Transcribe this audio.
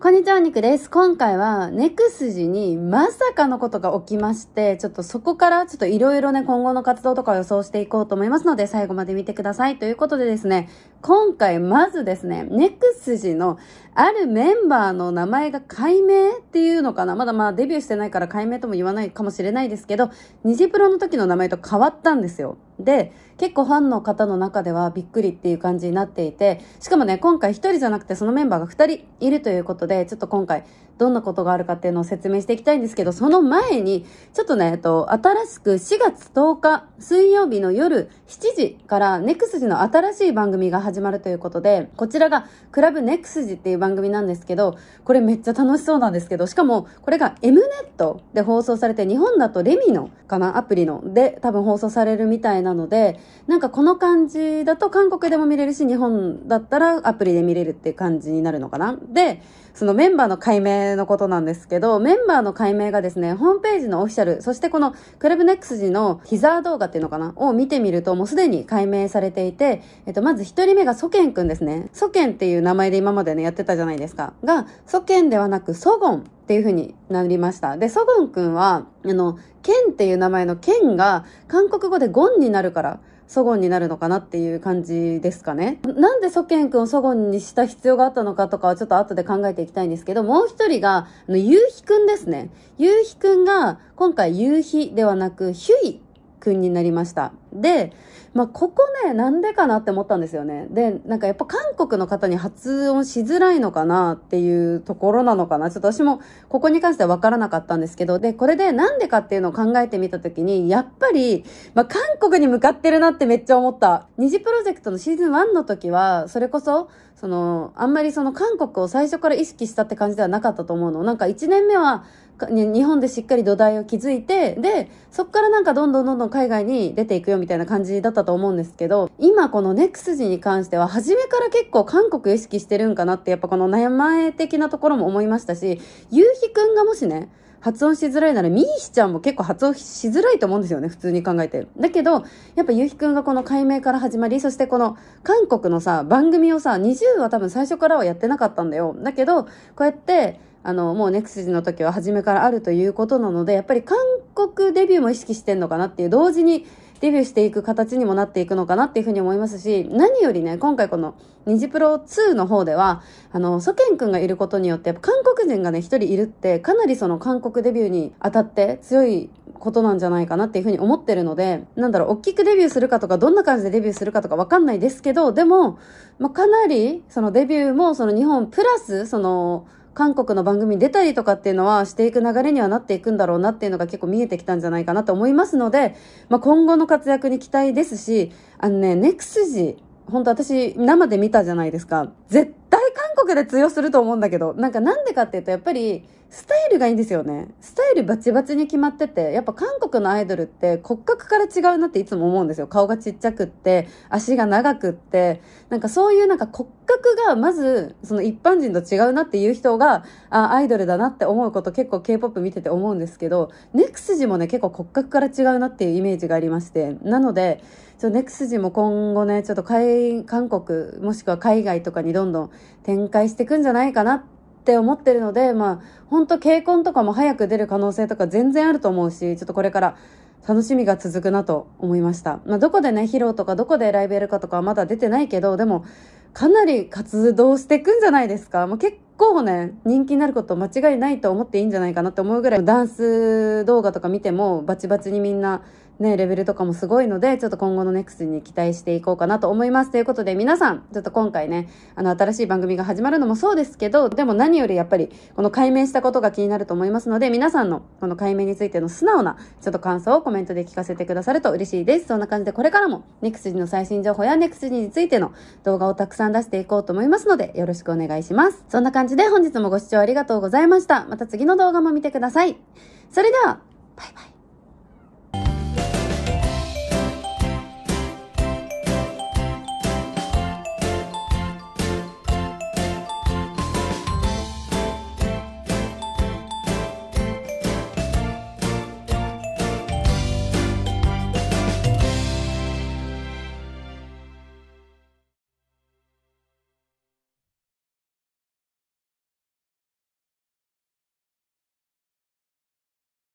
こんにちは、お肉です。今回は、ネクスジにまさかのことが起きまして、ちょっとそこからちょっといろいろね、今後の活動とかを予想していこうと思いますので、最後まで見てください。ということでですね、今回まずですね、ネクスジのあるメンバーの名前が解明っていうのかなまだまあデビューしてないから解明とも言わないかもしれないですけど、ニジプロの時の名前と変わったんですよ。で結構ファンの方の中ではびっくりっていう感じになっていてしかもね今回1人じゃなくてそのメンバーが2人いるということでちょっと今回どんなことがあるかっていうのを説明していきたいんですけどその前にちょっとね、えっと、新しく4月10日水曜日の夜7時からネクスジの新しい番組が始まるということでこちらがクラブネクスジっていう番組なんですけどこれめっちゃ楽しそうなんですけどしかもこれが M ネットで放送されて日本だとレミのかなアプリので多分放送されるみたいななので、なんかこの感じだと韓国でも見れるし、日本だったらアプリで見れるっていう感じになるのかな。で、そのメンバーの解明のことなんですけど、メンバーの解明がですね、ホームページのオフィシャル、そしてこのクラブネクスジの膝動画っていうのかなを見てみると、もうすでに解明されていて、えっと、まず1人目がソケンくんですね。ソケンっていう名前で今までね、やってたじゃないですか。が、ソケンではなくソゴンっていう風になりました。で、ソグン君は、あの、ケンっていう名前のケンが、韓国語でゴンになるから、ソゴンになるのかなっていう感じですかね。なんでソケン君をソゴンにした必要があったのかとかはちょっと後で考えていきたいんですけど、もう一人が、あの、ゆうひくんですね。ゆうひくんが、今回ゆうひではなく、ひゅいくんになりました。で、まあ、ここね、なんでかなって思ったんですよね。で、なんかやっぱ韓国の方に発音しづらいのかなっていうところなのかな。ちょっと私もここに関してはわからなかったんですけど、で、これでなんでかっていうのを考えてみたときに、やっぱり、まあ、韓国に向かってるなってめっちゃ思った。二次プロジェクトのシーズン1の時は、それこそ、その、あんまりその韓国を最初から意識したって感じではなかったと思うの。なんか1年目は、日本でしっかり土台を築いて、で、そっからなんかどんどんどんどん海外に出ていくよみたいな感じだったとと思うんですけど、今この n e x ジに関しては、初めから結構韓国意識してるんかなって、やっぱこの名前的なところも思いましたし、ゆうひくんがもしね、発音しづらいなら、みーひちゃんも結構発音しづらいと思うんですよね、普通に考えて。だけど、やっぱゆうひくんがこの解明から始まり、そしてこの韓国のさ、番組をさ、20は多分最初からはやってなかったんだよ。だけど、こうやって、あの、もうネクスジの時は初めからあるということなので、やっぱり韓国デビューも意識してんのかなっていう、同時に、デビューしていく形にもなっていくのかなっていうふうに思いますし、何よりね、今回このニジプロ2の方では、あの、ソケンくんがいることによって、韓国人がね、一人いるって、かなりその韓国デビューに当たって強いことなんじゃないかなっていうふうに思ってるので、なんだろう、大きくデビューするかとか、どんな感じでデビューするかとかわかんないですけど、でも、まあ、かなり、そのデビューも、その日本プラス、その、韓国の番組に出たりとかっていうのはしていく流れにはなっていくんだろうなっていうのが結構見えてきたんじゃないかなと思いますので、まあ、今後の活躍に期待ですし、あのね、ネクスジ、本当私生で見たじゃないですか。絶から通用すると思うんだけど、なんかなんでかっていうと、やっぱり、スタイルがいいんですよね。スタイルバチバチに決まってて、やっぱ韓国のアイドルって骨格から違うなっていつも思うんですよ。顔がちっちゃくって、足が長くって、なんかそういうなんか骨格がまず、その一般人と違うなっていう人が、あ、アイドルだなって思うこと結構 K-POP 見てて思うんですけど、ネクスジもね、結構骨格から違うなっていうイメージがありまして、なので、ちょ、ネクスジも今後ね、ちょっと海、韓国、もしくは海外とかにどんどん展開していくんじゃないかなって思ってるので、まあ、ほんと経婚とかも早く出る可能性とか全然あると思うし、ちょっとこれから楽しみが続くなと思いました。まあ、どこでね、披露とかどこでライブやるかとかはまだ出てないけど、でも、かなり活動していくんじゃないですか。結構ね、人気になること間違いないと思っていいんじゃないかなって思うぐらい、ダンス動画とか見てもバチバチにみんなね、レベルとかもすごいので、ちょっと今後のネクスに期待していこうかなと思います。ということで皆さん、ちょっと今回ね、あの、新しい番組が始まるのもそうですけど、でも何よりやっぱり、この解明したことが気になると思いますので、皆さんのこの解明についての素直な、ちょっと感想をコメントで聞かせてくださると嬉しいです。そんな感じでこれからも、ネクスの最新情報やネクスについての動画をたくさん出していこうと思いますので、よろしくお願いします。そんな感じで本日もご視聴ありがとうございました。また次の動画も見てください。それでは、バイバイ。